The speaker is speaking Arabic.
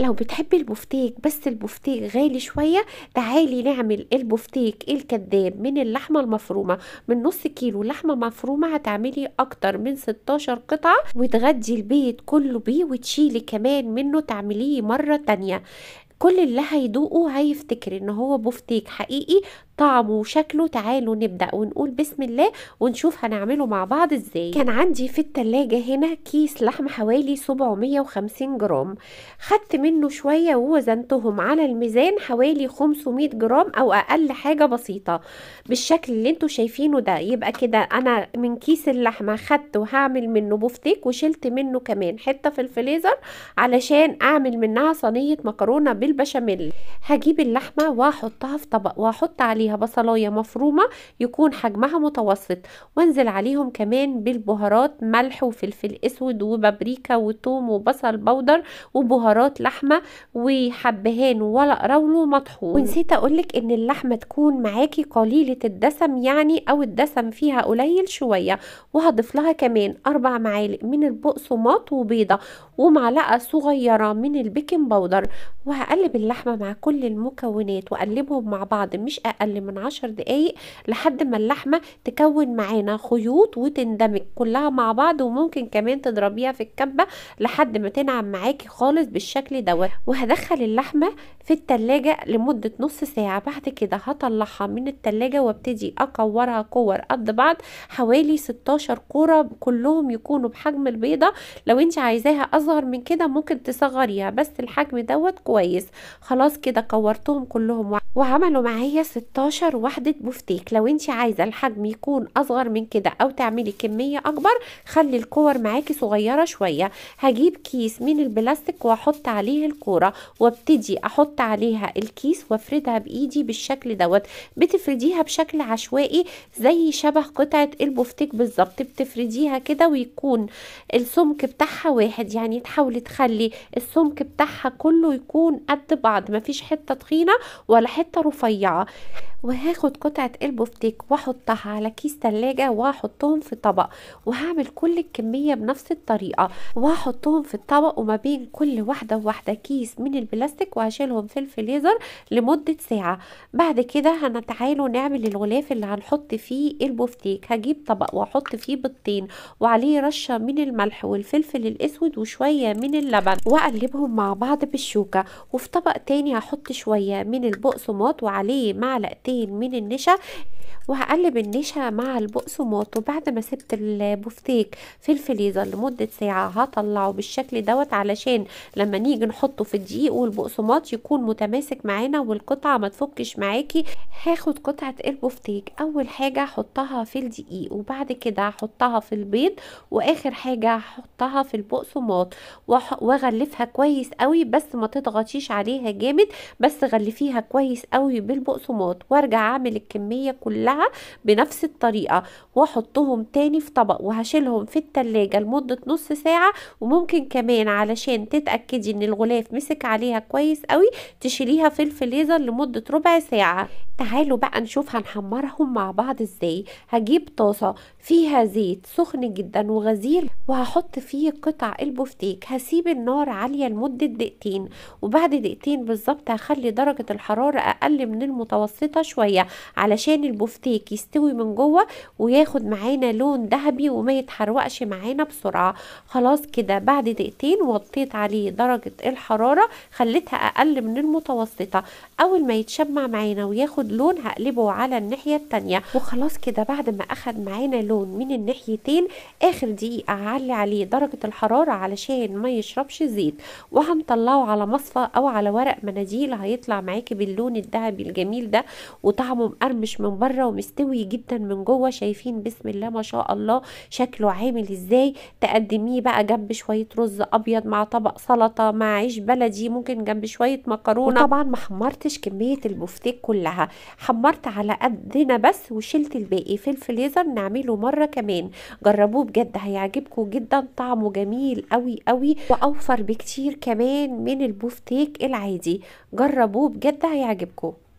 لو بتحبي البفتيك بس البفتيك غالي شوية تعالي نعمل البفتيك الكذاب من اللحمة المفرومة من نص كيلو لحمة مفرومة هتعملي أكتر من 16 قطعة وتغدي البيت كله بيه وتشيلي كمان منه تعمليه مرة تانية كل اللي هيدوقه هيفتكر ان هو بفتيك حقيقي طعمه وشكله تعالوا نبدأ ونقول بسم الله ونشوف هنعمله مع بعض ازاي كان عندي في التلاجة هنا كيس لحم حوالي 750 جرام خدت منه شوية ووزنتهم على الميزان حوالي 500 جرام او اقل حاجة بسيطة بالشكل اللي انتم شايفينه ده يبقى كده انا من كيس اللحمة خدت وهعمل منه بفتيك وشلت منه كمان حتة في الفليزر علشان اعمل منها صينية مكرونة البشاميل هجيب اللحمه واحطها في طبق واحط عليها بصلايه مفرومه يكون حجمها متوسط وانزل عليهم كمان بالبهارات ملح وفلفل اسود وبابريكا وتوم وبصل بودر وبهارات لحمه وحبهان ولا رولو مطحون ونسيت اقولك ان اللحمه تكون معاكي قليله الدسم يعني او الدسم فيها قليل شويه وهضيف لها كمان اربع معالق من البقسماط وبيضه ومعلقه صغيره من البيكنج بودر وهقلب هقلب اللحمة مع كل المكونات وأقلبهم مع بعض مش أقل من عشر دقايق لحد ما اللحمة تكون معانا خيوط وتندمج كلها مع بعض وممكن كمان تضربيها في الكبة لحد ما تنعم معاكي خالص بالشكل دوت وهدخل اللحمة في التلاجة لمدة نص ساعة بعد كده هطلعها من التلاجة وابتدي أكورها كور قد بعض حوالي 16 كورة كلهم يكونوا بحجم البيضة لو انت عايزاها أصغر من كده ممكن تصغريها بس الحجم دوت كويس خلاص كده كورتهم كلهم وعملوا معايا 16 وحدة بفتيك لو انت عايزة الحجم يكون اصغر من كده او تعملي كمية اكبر خلي الكور معاكي صغيرة شوية هجيب كيس من البلاستيك واحط عليه الكورة وابتدي احط عليها الكيس وافردها بايدي بالشكل دوت بتفرديها بشكل عشوائي زي شبه قطعة البفتيك بالظبط بتفرديها كده ويكون السمك بتاعها واحد يعني تحاولي تخلي السمك بتاعها كله يكون قد بعض مفيش حتة تخينة ولا حتة رفيعة وهاخد قطعة البفتيك واحطها على كيس تلاجة واحطهم في طبق وهعمل كل الكمية بنفس الطريقة واحطهم في الطبق وما بين كل واحدة وواحدة كيس من البلاستيك وهشيلهم في الفليزر لمدة ساعة بعد كده هنتعالوا نعمل الغلاف اللي هنحط فيه البفتيك هجيب طبق واحط فيه بيضتين وعليه رشة من الملح والفلفل الاسود وشوية من اللبن واقلبهم مع بعض بالشوكة وفي طبق تاني هحط شوية من البقسماط وعليه معلقتين من النشا وهقلب النشا مع البقسماط وبعد ما سبت البفتيك في الفريزر لمدة ساعة هطلعه بالشكل دوت علشان لما نيجي نحطه في الدقيق والبقسماط يكون متماسك معانا والقطعة ما تفكش معاكي هاخد قطعة البفتيك اول حاجة احطها في الدقيق وبعد كده احطها في البيض واخر حاجة احطها في البقسماط واغلفها كويس قوي بس ما تضغطيش عليها جامد بس غلفيها كويس قوي بالبقسماط وارجع اعمل الكمية كلها كلها بنفس الطريقة واحطهم تاني في طبق وهشيلهم في التلاجة لمدة نص ساعة وممكن كمان علشان تتأكدي ان الغلاف مسك عليها كويس قوي تشيليها في الفليزر لمدة ربع ساعة تعالوا بقى نشوف هنحمرهم مع بعض ازاي هجيب طاسة فيها زيت سخن جدا وغزير وهحط فيه قطع البفتيك هسيب النار عالية لمدة دقيقتين وبعد دقيقتين بالظبط هخلي درجة الحرارة اقل من المتوسطة شوية علشان البفتيك بفتيك يستوي من جوه وياخد معانا لون ذهبي وما يتحرقش معانا بسرعه خلاص كده بعد دقيقتين وطيت عليه درجه الحراره خليتها اقل من المتوسطه اول ما يتشمع معانا وياخد لون هقلبه على الناحيه التانية وخلاص كده بعد ما اخد معانا لون من الناحيتين اخر دقيقه اعلي عليه درجه الحراره علشان ما يشربش زيت وهنطلعه على مصفى او على ورق مناديل هيطلع معاكي باللون الذهبي الجميل ده وطعمه مقرمش من بره بره ومستوي جدا من جوه شايفين بسم الله ما شاء الله شكله عامل ازاي تقدميه بقى جنب شويه رز ابيض مع طبق سلطه مع عيش بلدي ممكن جنب شويه مكرونه طبعا ما حمرتش كميه البفتيك كلها حمرت على قدنا بس وشلت الباقي في الفليزر نعمله مره كمان جربوه بجد هيعجبكم جدا طعمه جميل قوي قوي واوفر بكتير كمان من البفتيك العادي جربوه بجد هيعجبكم